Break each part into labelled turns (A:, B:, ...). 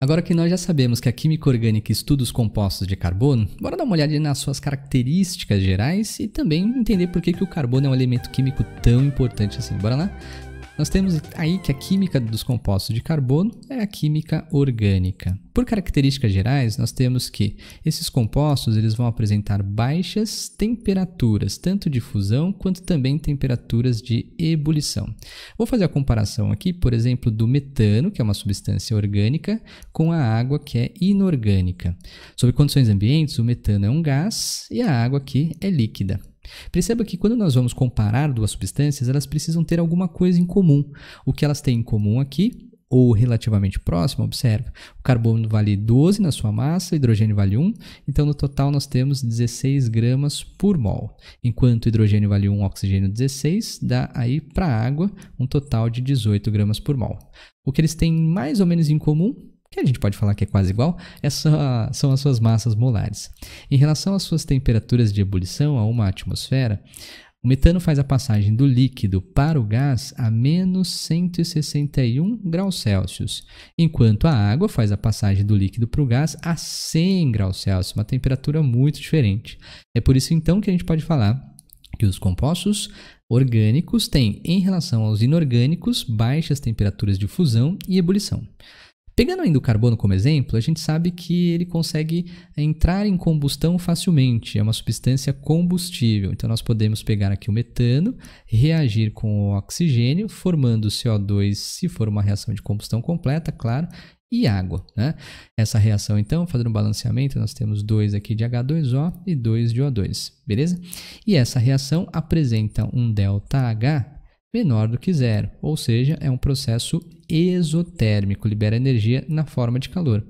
A: Agora que nós já sabemos que a química orgânica estuda os compostos de carbono, bora dar uma olhada nas suas características gerais e também entender por que, que o carbono é um elemento químico tão importante assim. Bora lá? Nós temos aí que a química dos compostos de carbono é a química orgânica. Por características gerais, nós temos que esses compostos eles vão apresentar baixas temperaturas, tanto de fusão quanto também temperaturas de ebulição. Vou fazer a comparação aqui, por exemplo, do metano, que é uma substância orgânica, com a água que é inorgânica. Sob condições ambientes, o metano é um gás e a água aqui é líquida. Perceba que quando nós vamos comparar duas substâncias, elas precisam ter alguma coisa em comum. O que elas têm em comum aqui, ou relativamente próximo, observa, o carbono vale 12 na sua massa, hidrogênio vale 1, então no total nós temos 16 gramas por mol. Enquanto hidrogênio vale 1, oxigênio 16, dá aí para a água um total de 18 gramas por mol. O que eles têm mais ou menos em comum que a gente pode falar que é quase igual, é só, são as suas massas molares. Em relação às suas temperaturas de ebulição a uma atmosfera, o metano faz a passagem do líquido para o gás a menos 161 graus Celsius, enquanto a água faz a passagem do líquido para o gás a 100 graus Celsius, uma temperatura muito diferente. É por isso então que a gente pode falar que os compostos orgânicos têm, em relação aos inorgânicos, baixas temperaturas de fusão e ebulição. Pegando ainda o carbono como exemplo, a gente sabe que ele consegue entrar em combustão facilmente, é uma substância combustível. Então nós podemos pegar aqui o metano, reagir com o oxigênio, formando CO2, se for uma reação de combustão completa, claro, e água. Né? Essa reação, então, fazendo um balanceamento, nós temos 2 aqui de H2O e 2 de O2, beleza? E essa reação apresenta um ΔH menor do que zero, ou seja, é um processo exotérmico, libera energia na forma de calor.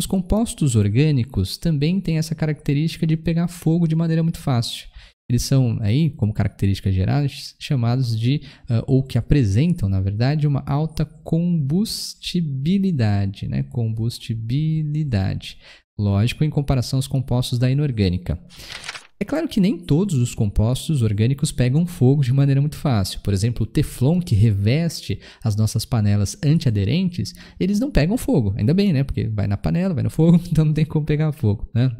A: Os compostos orgânicos também têm essa característica de pegar fogo de maneira muito fácil. Eles são aí, como características gerais, chamados de, ah, ou que apresentam, na verdade, uma alta combustibilidade, né? Combustibilidade. Lógico, em comparação aos compostos da inorgânica. É claro que nem todos os compostos orgânicos pegam fogo de maneira muito fácil. Por exemplo, o teflon que reveste as nossas panelas antiaderentes, eles não pegam fogo. Ainda bem, né? Porque vai na panela, vai no fogo, então não tem como pegar fogo, né?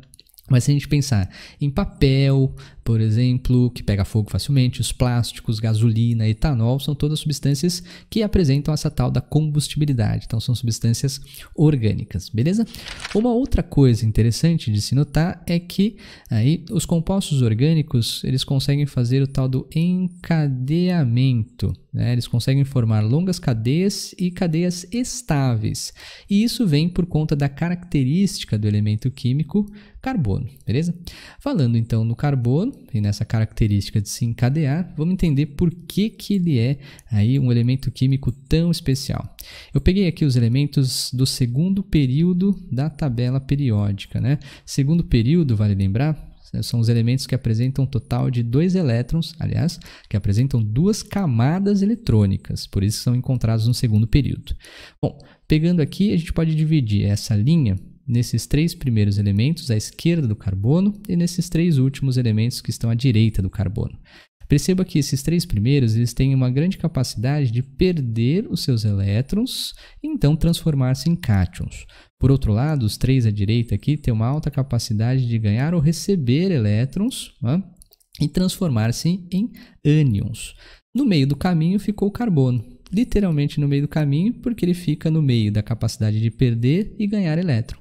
A: Mas se a gente pensar em papel, por exemplo, que pega fogo facilmente, os plásticos, gasolina, etanol, são todas substâncias que apresentam essa tal da combustibilidade. Então, são substâncias orgânicas, beleza? Uma outra coisa interessante de se notar é que aí, os compostos orgânicos eles conseguem fazer o tal do encadeamento. Né? Eles conseguem formar longas cadeias e cadeias estáveis. E isso vem por conta da característica do elemento químico carbono, beleza? Falando então no carbono, e nessa característica de se encadear, vamos entender por que, que ele é aí um elemento químico tão especial. Eu peguei aqui os elementos do segundo período da tabela periódica. Né? Segundo período, vale lembrar, são os elementos que apresentam um total de dois elétrons, aliás, que apresentam duas camadas eletrônicas, por isso são encontrados no segundo período. Bom, pegando aqui, a gente pode dividir essa linha nesses três primeiros elementos à esquerda do carbono e nesses três últimos elementos que estão à direita do carbono. Perceba que esses três primeiros eles têm uma grande capacidade de perder os seus elétrons e então transformar-se em cátions. Por outro lado, os três à direita aqui têm uma alta capacidade de ganhar ou receber elétrons né, e transformar-se em ânions. No meio do caminho ficou o carbono, literalmente no meio do caminho, porque ele fica no meio da capacidade de perder e ganhar elétron.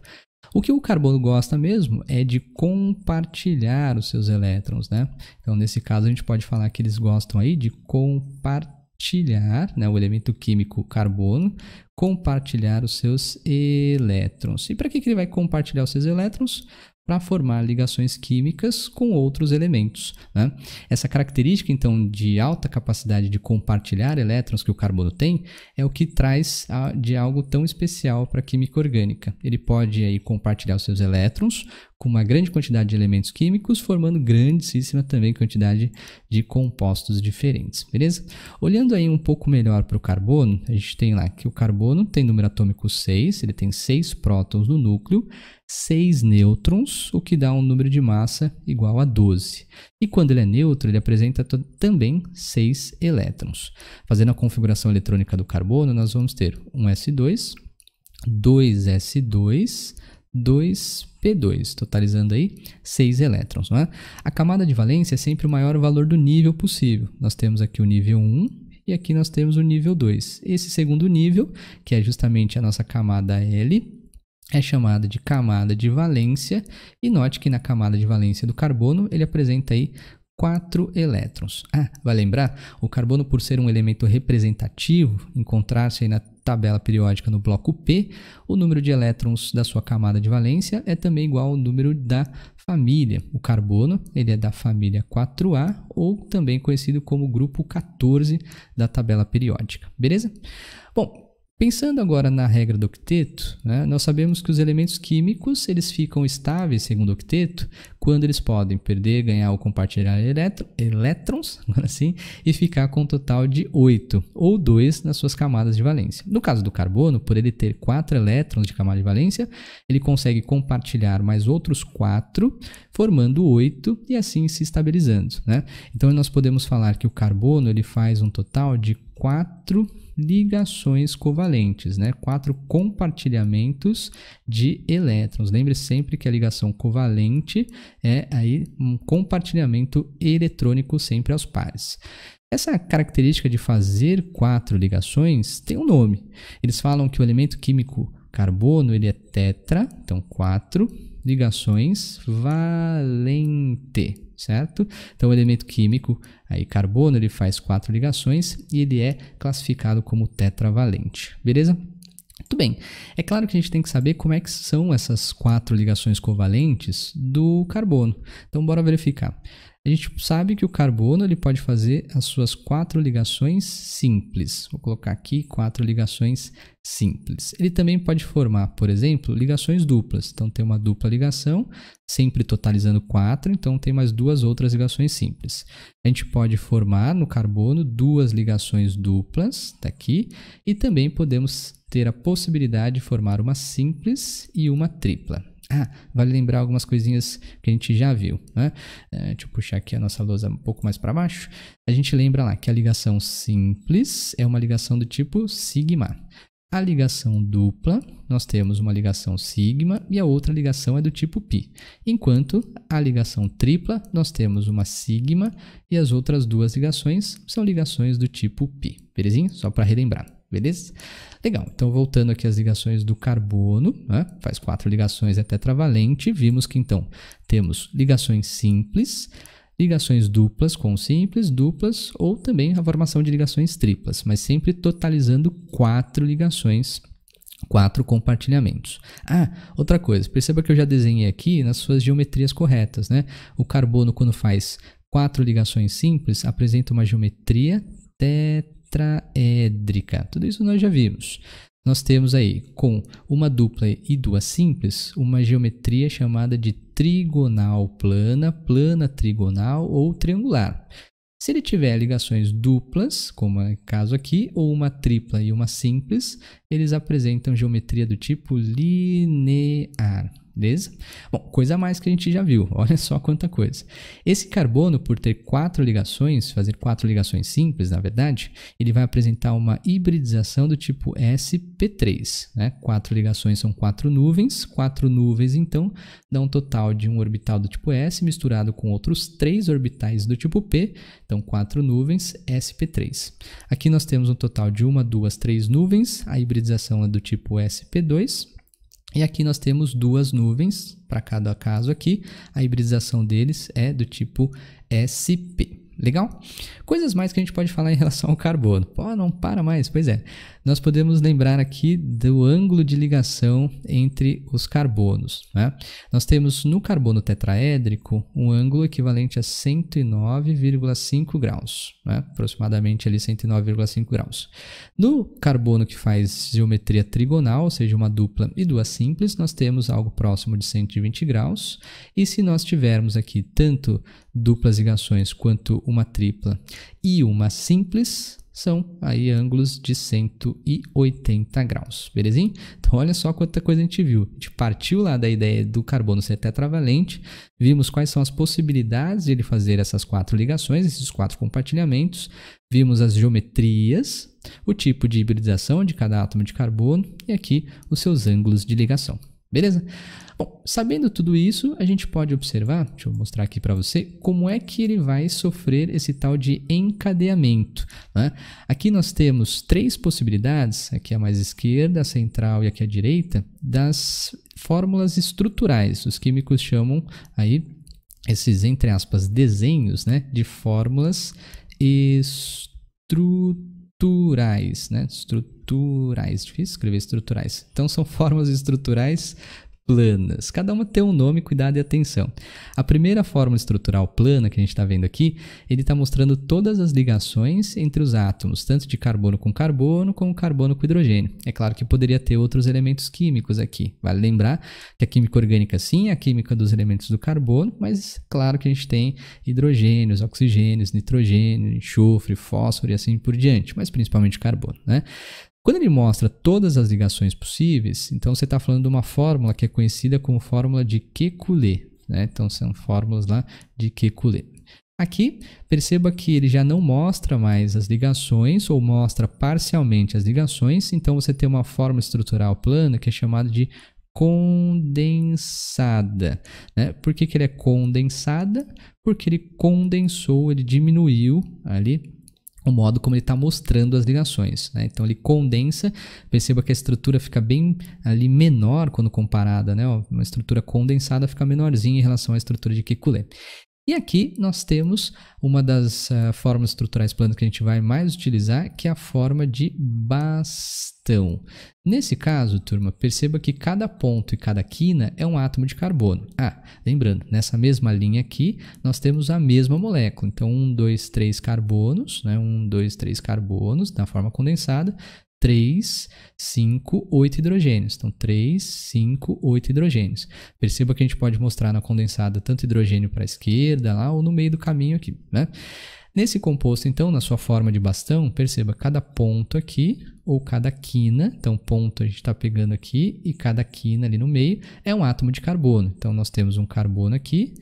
A: O que o carbono gosta mesmo é de compartilhar os seus elétrons, né? Então, nesse caso, a gente pode falar que eles gostam aí de compartilhar, né, o elemento químico carbono, compartilhar os seus elétrons. E para que, que ele vai compartilhar os seus elétrons? para formar ligações químicas com outros elementos. Né? Essa característica, então, de alta capacidade de compartilhar elétrons que o carbono tem é o que traz de algo tão especial para a química orgânica. Ele pode aí, compartilhar os seus elétrons com uma grande quantidade de elementos químicos, formando grandíssima também quantidade de compostos diferentes, beleza? Olhando aí um pouco melhor para o carbono, a gente tem lá que o carbono tem número atômico 6, ele tem 6 prótons no núcleo, 6 nêutrons, o que dá um número de massa igual a 12. E quando ele é neutro, ele apresenta também 6 elétrons. Fazendo a configuração eletrônica do carbono, nós vamos ter um S2, 2S2, 2p2, totalizando aí 6 elétrons. Não é? A camada de valência é sempre o maior valor do nível possível. Nós temos aqui o nível 1 e aqui nós temos o nível 2. Esse segundo nível, que é justamente a nossa camada L, é chamada de camada de valência e note que na camada de valência do carbono ele apresenta aí 4 elétrons. Ah, vai lembrar? O carbono, por ser um elemento representativo, em contraste na tabela periódica no bloco P, o número de elétrons da sua camada de valência é também igual ao número da família. O carbono ele é da família 4A ou também conhecido como grupo 14 da tabela periódica, beleza? Bom, Pensando agora na regra do octeto, né, nós sabemos que os elementos químicos eles ficam estáveis, segundo o octeto, quando eles podem perder, ganhar ou compartilhar elétrons, agora sim, e ficar com um total de 8 ou 2 nas suas camadas de valência. No caso do carbono, por ele ter 4 elétrons de camada de valência, ele consegue compartilhar mais outros 4, formando 8 e assim se estabilizando. Né? Então nós podemos falar que o carbono ele faz um total de 4 ligações covalentes, né? quatro compartilhamentos de elétrons. Lembre sempre que a ligação covalente é aí um compartilhamento eletrônico sempre aos pares. Essa característica de fazer quatro ligações tem um nome. Eles falam que o elemento químico carbono ele é tetra, então quatro ligações valente, certo? Então, o elemento químico, aí carbono, ele faz quatro ligações e ele é classificado como tetravalente, beleza? Muito bem, é claro que a gente tem que saber como é que são essas quatro ligações covalentes do carbono. Então, bora verificar. A gente sabe que o carbono ele pode fazer as suas quatro ligações simples. Vou colocar aqui quatro ligações simples. Ele também pode formar, por exemplo, ligações duplas. Então tem uma dupla ligação, sempre totalizando quatro, então tem mais duas outras ligações simples. A gente pode formar no carbono duas ligações duplas, tá aqui, e também podemos ter a possibilidade de formar uma simples e uma tripla. Ah, vale lembrar algumas coisinhas que a gente já viu, né? É, deixa eu puxar aqui a nossa lousa um pouco mais para baixo. A gente lembra lá que a ligação simples é uma ligação do tipo sigma. A ligação dupla, nós temos uma ligação sigma e a outra ligação é do tipo pi Enquanto a ligação tripla, nós temos uma sigma e as outras duas ligações são ligações do tipo pi Belezinha? Só para relembrar. Beleza? Legal. Então, voltando aqui às ligações do carbono, né? faz quatro ligações é tetravalente. Vimos que então temos ligações simples, ligações duplas com simples, duplas ou também a formação de ligações triplas, mas sempre totalizando quatro ligações quatro compartilhamentos. Ah, outra coisa, perceba que eu já desenhei aqui nas suas geometrias corretas, né? O carbono quando faz quatro ligações simples apresenta uma geometria tetravalente, tetraédrica. Tudo isso nós já vimos. Nós temos aí, com uma dupla e duas simples, uma geometria chamada de trigonal plana, plana trigonal ou triangular. Se ele tiver ligações duplas, como é o caso aqui, ou uma tripla e uma simples, eles apresentam geometria do tipo linear beleza? Bom, coisa a mais que a gente já viu, olha só quanta coisa. Esse carbono, por ter quatro ligações, fazer quatro ligações simples, na verdade, ele vai apresentar uma hibridização do tipo sp3. Né? Quatro ligações são quatro nuvens, quatro nuvens, então, dá um total de um orbital do tipo s misturado com outros três orbitais do tipo p, então quatro nuvens, sp3. Aqui nós temos um total de uma, duas, três nuvens, a hibridização é do tipo sp2, e aqui nós temos duas nuvens para cada caso aqui. A hibridização deles é do tipo SP. Legal? Coisas mais que a gente pode falar em relação ao carbono. Pô, não para mais. Pois é. Nós podemos lembrar aqui do ângulo de ligação entre os carbonos. Né? Nós temos no carbono tetraédrico um ângulo equivalente a 109,5 graus, né? aproximadamente ali 109,5 graus. No carbono que faz geometria trigonal, ou seja, uma dupla e duas simples, nós temos algo próximo de 120 graus. E se nós tivermos aqui tanto duplas ligações quanto uma tripla e uma simples são aí ângulos de 180 graus, belezinha? Então olha só quanta coisa a gente viu. A gente partiu lá da ideia do carbono ser tetravalente, vimos quais são as possibilidades de ele fazer essas quatro ligações, esses quatro compartilhamentos, vimos as geometrias, o tipo de hibridização de cada átomo de carbono e aqui os seus ângulos de ligação. Beleza? Bom, sabendo tudo isso, a gente pode observar, deixa eu mostrar aqui para você, como é que ele vai sofrer esse tal de encadeamento. Né? Aqui nós temos três possibilidades, aqui a mais esquerda, a central e aqui a direita, das fórmulas estruturais. Os químicos chamam aí esses, entre aspas, desenhos né, de fórmulas estruturais estruturais, né? Estruturais, difícil escrever estruturais. Então são formas estruturais planas. Cada uma tem um nome, cuidado e atenção. A primeira fórmula estrutural plana que a gente está vendo aqui, ele está mostrando todas as ligações entre os átomos, tanto de carbono com carbono, como carbono com hidrogênio. É claro que poderia ter outros elementos químicos aqui. Vale lembrar que a química orgânica sim é a química dos elementos do carbono, mas claro que a gente tem hidrogênios, oxigênios, nitrogênio, enxofre, fósforo e assim por diante, mas principalmente carbono, né? Quando ele mostra todas as ligações possíveis, então você está falando de uma fórmula que é conhecida como fórmula de Kekulé. Né? Então são fórmulas lá de Kekulé. Aqui, perceba que ele já não mostra mais as ligações ou mostra parcialmente as ligações, então você tem uma forma estrutural plana que é chamada de condensada. Né? Por que, que ele é condensada? Porque ele condensou, ele diminuiu ali o modo como ele está mostrando as ligações. Né? Então ele condensa, perceba que a estrutura fica bem ali menor quando comparada, né? uma estrutura condensada fica menorzinha em relação à estrutura de Kekulé. E aqui nós temos uma das uh, formas estruturais planas que a gente vai mais utilizar, que é a forma de bastão. Nesse caso, turma, perceba que cada ponto e cada quina é um átomo de carbono. Ah, lembrando, nessa mesma linha aqui, nós temos a mesma molécula. Então, um, dois, três carbonos, né? um, dois, três carbonos na forma condensada, 3, 5, 8 hidrogênios. Então, 3, 5, 8 hidrogênios. Perceba que a gente pode mostrar na condensada tanto hidrogênio para a esquerda lá ou no meio do caminho aqui, né? Nesse composto, então, na sua forma de bastão, perceba cada ponto aqui ou cada quina. Então, ponto a gente está pegando aqui e cada quina ali no meio é um átomo de carbono. Então, nós temos um carbono aqui,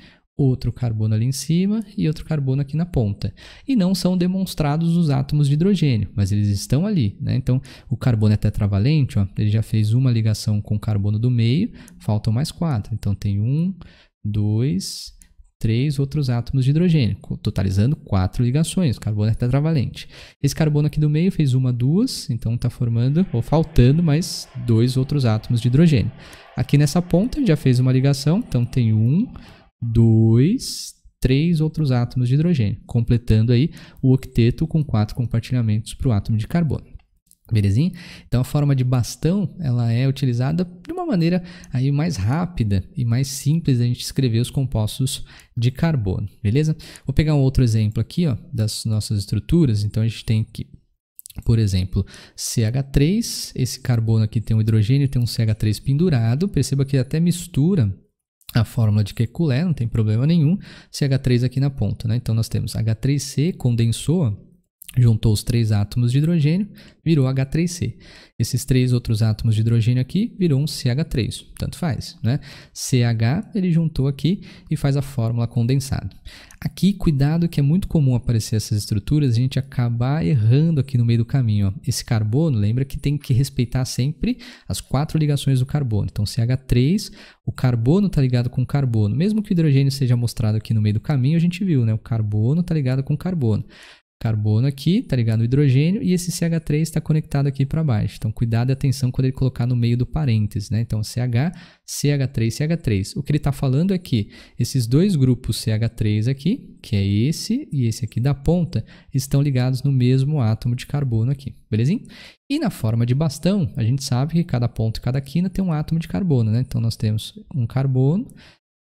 A: outro carbono ali em cima e outro carbono aqui na ponta. E não são demonstrados os átomos de hidrogênio, mas eles estão ali. Né? Então, o carbono é tetravalente, ó, ele já fez uma ligação com o carbono do meio, faltam mais quatro. Então, tem um, dois, três outros átomos de hidrogênio, totalizando quatro ligações. O carbono é tetravalente. Esse carbono aqui do meio fez uma, duas, então está formando ou faltando mais dois outros átomos de hidrogênio. Aqui nessa ponta já fez uma ligação, então tem um, dois, três outros átomos de hidrogênio, completando aí o octeto com quatro compartilhamentos para o átomo de carbono. Belezinha? Então a forma de bastão ela é utilizada de uma maneira aí mais rápida e mais simples a gente escrever os compostos de carbono, beleza? Vou pegar um outro exemplo aqui ó, das nossas estruturas. Então a gente tem que por exemplo, CH3, esse carbono aqui tem um hidrogênio, tem um CH3 pendurado. Perceba que até mistura a fórmula de Kekulé, não tem problema nenhum, CH3 aqui na ponta. Né? Então, nós temos H3C condensou juntou os três átomos de hidrogênio, virou H3C. Esses três outros átomos de hidrogênio aqui virou um CH3, tanto faz, né? CH ele juntou aqui e faz a fórmula condensada. Aqui, cuidado que é muito comum aparecer essas estruturas, a gente acabar errando aqui no meio do caminho. Ó. Esse carbono, lembra que tem que respeitar sempre as quatro ligações do carbono. Então, CH3, o carbono está ligado com carbono. Mesmo que o hidrogênio seja mostrado aqui no meio do caminho, a gente viu, né? O carbono está ligado com carbono carbono aqui, tá ligado? O hidrogênio, e esse CH3 está conectado aqui para baixo. Então, cuidado e atenção quando ele colocar no meio do parênteses, né? Então, CH, CH3, CH3. O que ele está falando é que esses dois grupos CH3 aqui, que é esse e esse aqui da ponta, estão ligados no mesmo átomo de carbono aqui, belezinha? E na forma de bastão, a gente sabe que cada ponto e cada quina tem um átomo de carbono, né? Então, nós temos um carbono,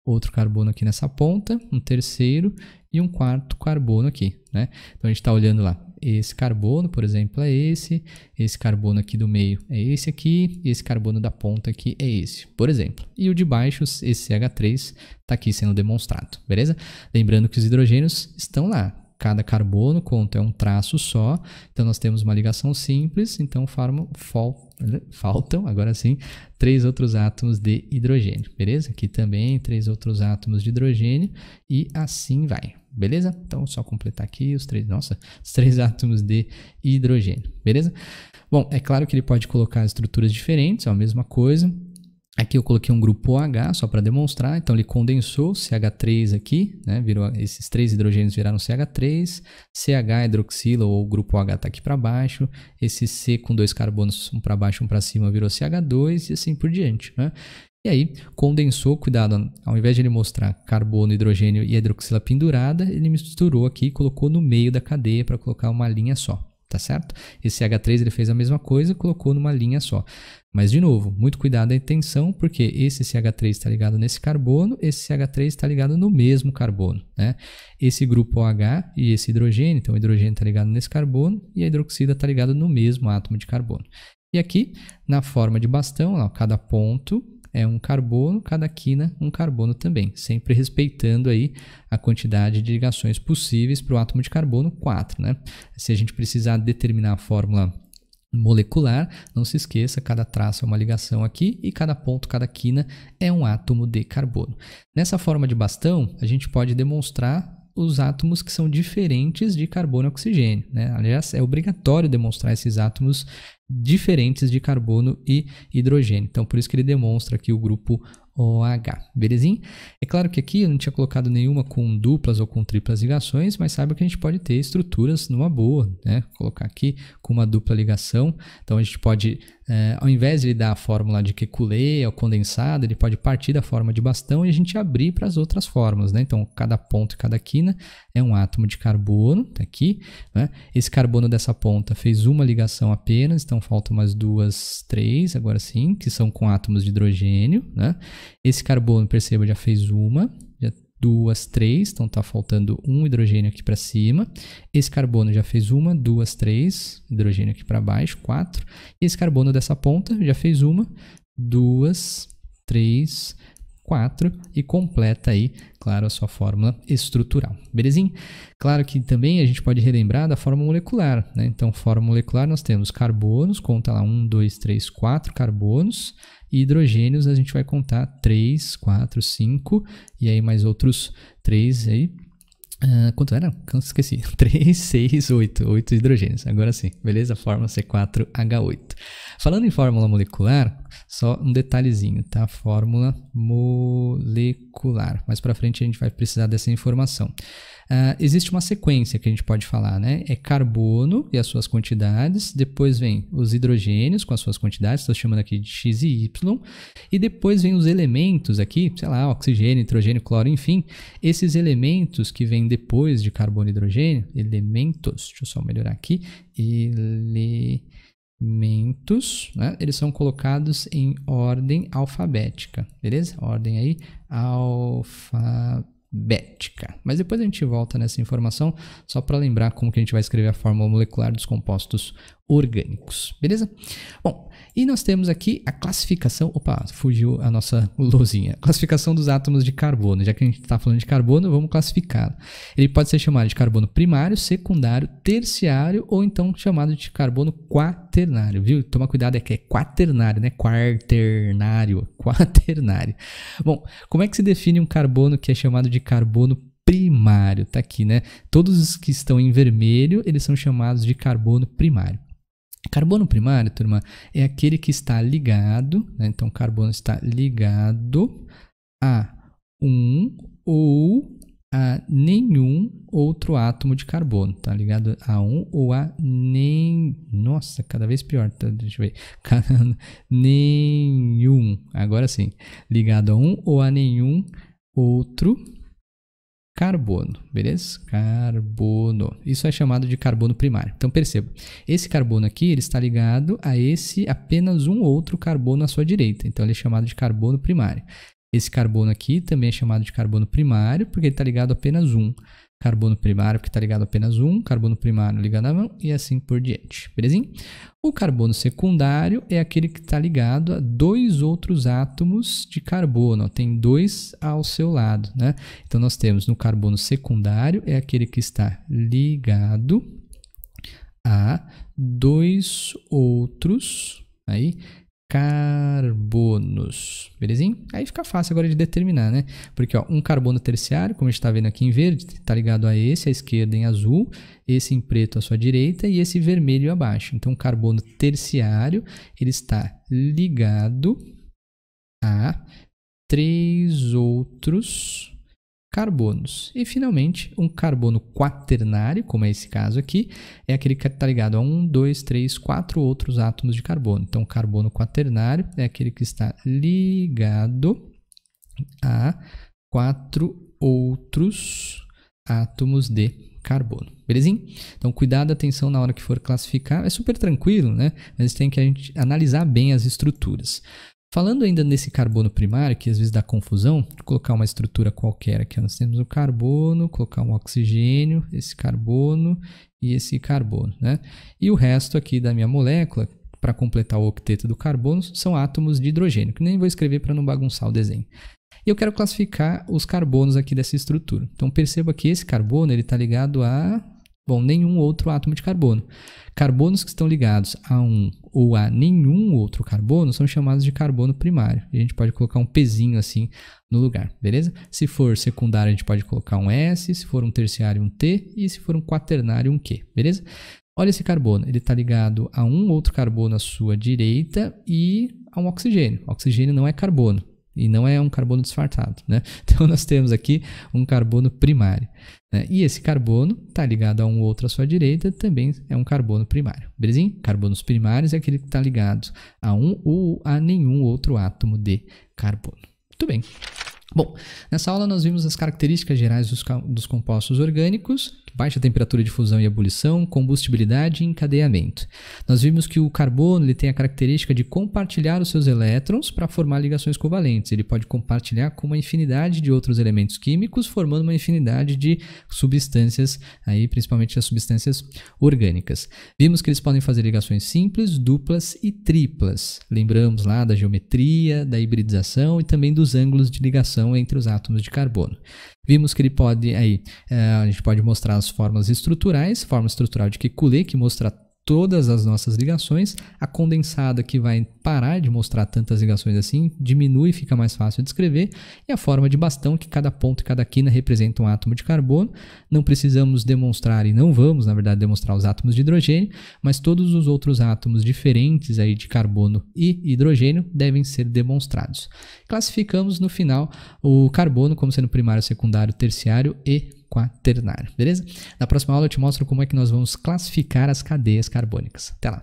A: outro carbono aqui nessa ponta, um terceiro e um quarto carbono aqui, né? Então a gente está olhando lá, esse carbono, por exemplo, é esse, esse carbono aqui do meio é esse aqui, e esse carbono da ponta aqui é esse, por exemplo. E o de baixo, esse CH3, está aqui sendo demonstrado, beleza? Lembrando que os hidrogênios estão lá, cada carbono conta é um traço só, então nós temos uma ligação simples, então formam, fal, faltam, agora sim, três outros átomos de hidrogênio, beleza? Aqui também três outros átomos de hidrogênio e assim vai, beleza? Então só completar aqui os três, nossa, os três átomos de hidrogênio, beleza? Bom, é claro que ele pode colocar estruturas diferentes, é a mesma coisa, Aqui eu coloquei um grupo OH só para demonstrar, então ele condensou CH3 aqui, né? Virou, esses três hidrogênios viraram CH3, CH hidroxila ou grupo OH está aqui para baixo, esse C com dois carbonos, um para baixo e um para cima virou CH2 e assim por diante, né? E aí, condensou, cuidado, ao invés de ele mostrar carbono, hidrogênio e hidroxila pendurada, ele misturou aqui e colocou no meio da cadeia para colocar uma linha só tá certo? Esse H3 ele fez a mesma coisa, colocou numa linha só. Mas, de novo, muito cuidado a tensão, porque esse CH3 está ligado nesse carbono, esse CH3 está ligado no mesmo carbono, né? Esse grupo OH e esse hidrogênio, então o hidrogênio está ligado nesse carbono e a hidroxida está ligado no mesmo átomo de carbono. E aqui, na forma de bastão, ó, cada ponto é um carbono, cada quina um carbono também, sempre respeitando aí a quantidade de ligações possíveis para o átomo de carbono 4, né? Se a gente precisar determinar a fórmula molecular, não se esqueça, cada traço é uma ligação aqui e cada ponto, cada quina é um átomo de carbono. Nessa forma de bastão, a gente pode demonstrar os átomos que são diferentes de carbono e oxigênio. Né? Aliás, é obrigatório demonstrar esses átomos diferentes de carbono e hidrogênio. Então, por isso que ele demonstra aqui o grupo OH, belezinha? É claro que aqui eu não tinha colocado nenhuma com duplas ou com triplas ligações, mas saiba que a gente pode ter estruturas numa boa, né? Colocar aqui com uma dupla ligação, então a gente pode é, ao invés de ele dar a fórmula de Kekulé ou condensado, ele pode partir da forma de bastão e a gente abrir para as outras fórmulas. Né? Então, cada ponto e cada quina é um átomo de carbono, tá aqui. Né? Esse carbono dessa ponta fez uma ligação apenas, então faltam umas duas, três, agora sim, que são com átomos de hidrogênio. Né? Esse carbono, perceba, já fez uma, duas, três, então está faltando um hidrogênio aqui para cima. Esse carbono já fez uma, duas, três, hidrogênio aqui para baixo, quatro. esse carbono dessa ponta já fez uma, duas, três, 4 e completa aí, claro, a sua fórmula estrutural, belezinha? Claro que também a gente pode relembrar da forma molecular, né? Então, forma molecular nós temos carbonos, conta lá 1, 2, 3, 4 carbonos, e hidrogênios a gente vai contar 3, 4, 5 e aí mais outros 3 aí ah, quanto era? Esqueci. 3, 6, 8. 8 hidrogênios. Agora sim, beleza? Fórmula C4H8. Falando em fórmula molecular, só um detalhezinho, tá? Fórmula molecular. Mais pra frente a gente vai precisar dessa informação. Ah, existe uma sequência que a gente pode falar, né? É carbono e as suas quantidades, depois vem os hidrogênios com as suas quantidades, estou chamando aqui de X e Y, e depois vem os elementos aqui, sei lá, oxigênio, nitrogênio, cloro, enfim, esses elementos que vêm depois de carbono e hidrogênio, elementos, deixa eu só melhorar aqui, ele elementos, né? eles são colocados em ordem alfabética, beleza? Ordem aí alfabética bética. Mas depois a gente volta nessa informação, só para lembrar como que a gente vai escrever a fórmula molecular dos compostos orgânicos, beleza? Bom, e nós temos aqui a classificação, opa, fugiu a nossa luzinha, classificação dos átomos de carbono, já que a gente está falando de carbono, vamos classificá-lo. Ele pode ser chamado de carbono primário, secundário, terciário ou então chamado de carbono quaternário, viu? Toma cuidado, é que é quaternário, né? Quaternário, quaternário. Bom, como é que se define um carbono que é chamado de carbono primário? Tá aqui, né? Todos os que estão em vermelho, eles são chamados de carbono primário. Carbono primário, turma, é aquele que está ligado, né? então o carbono está ligado a um ou a nenhum outro átomo de carbono, tá ligado a um ou a nem, nossa, cada vez pior, tá? deixa eu ver, nenhum, agora sim, ligado a um ou a nenhum outro carbono, beleza? Carbono. Isso é chamado de carbono primário. Então perceba, esse carbono aqui ele está ligado a esse apenas um outro carbono à sua direita. Então ele é chamado de carbono primário. Esse carbono aqui também é chamado de carbono primário porque ele está ligado a apenas um carbono primário, que está ligado apenas um, carbono primário ligado a um e assim por diante, belezinha? O carbono secundário é aquele que está ligado a dois outros átomos de carbono, ó, tem dois ao seu lado, né? Então, nós temos no carbono secundário é aquele que está ligado a dois outros aí carbonos, belezinha? Aí fica fácil agora de determinar, né? Porque ó, um carbono terciário, como a gente está vendo aqui em verde, está ligado a esse à esquerda em azul, esse em preto à sua direita e esse vermelho abaixo. Então, o carbono terciário ele está ligado a três outros carbonos. E finalmente, um carbono quaternário, como é esse caso aqui, é aquele que está ligado a um, dois, três, quatro outros átomos de carbono. Então, carbono quaternário é aquele que está ligado a quatro outros átomos de carbono. Belezinha? Então, cuidado, atenção na hora que for classificar. É super tranquilo, né? Mas tem que a gente analisar bem as estruturas. Falando ainda nesse carbono primário, que às vezes dá confusão, colocar uma estrutura qualquer aqui. Nós temos o carbono, colocar um oxigênio, esse carbono e esse carbono. Né? E o resto aqui da minha molécula, para completar o octeto do carbono, são átomos de hidrogênio, que nem vou escrever para não bagunçar o desenho. E eu quero classificar os carbonos aqui dessa estrutura. Então perceba que esse carbono está ligado a Bom, nenhum outro átomo de carbono. Carbonos que estão ligados a um ou a nenhum outro carbono são chamados de carbono primário. E a gente pode colocar um pezinho assim no lugar, beleza? Se for secundário, a gente pode colocar um S, se for um terciário, um T, e se for um quaternário, um Q, beleza? Olha esse carbono, ele está ligado a um outro carbono à sua direita e a um oxigênio. O oxigênio não é carbono, e não é um carbono disfarçado, né? Então nós temos aqui um carbono primário. Né? E esse carbono está ligado a um outro à sua direita, também é um carbono primário, belezinha? Carbonos primários é aquele que está ligado a um ou a nenhum outro átomo de carbono. Muito bem. Bom, nessa aula nós vimos as características gerais dos, dos compostos orgânicos baixa temperatura de fusão e ebulição, combustibilidade e encadeamento. Nós vimos que o carbono ele tem a característica de compartilhar os seus elétrons para formar ligações covalentes. Ele pode compartilhar com uma infinidade de outros elementos químicos, formando uma infinidade de substâncias, aí, principalmente as substâncias orgânicas. Vimos que eles podem fazer ligações simples, duplas e triplas. Lembramos lá da geometria, da hibridização e também dos ângulos de ligação entre os átomos de carbono. Vimos que ele pode, aí, eh, a gente pode mostrar as as formas estruturais, forma estrutural de Kekulé, que mostra todas as nossas ligações, a condensada que vai parar de mostrar tantas ligações assim, diminui, fica mais fácil de escrever, e a forma de bastão que cada ponto e cada quina representa um átomo de carbono. Não precisamos demonstrar e não vamos, na verdade, demonstrar os átomos de hidrogênio, mas todos os outros átomos diferentes aí de carbono e hidrogênio devem ser demonstrados. Classificamos no final o carbono como sendo primário, secundário, terciário e quaternário, beleza? Na próxima aula eu te mostro como é que nós vamos classificar as cadeias carbônicas. Até lá!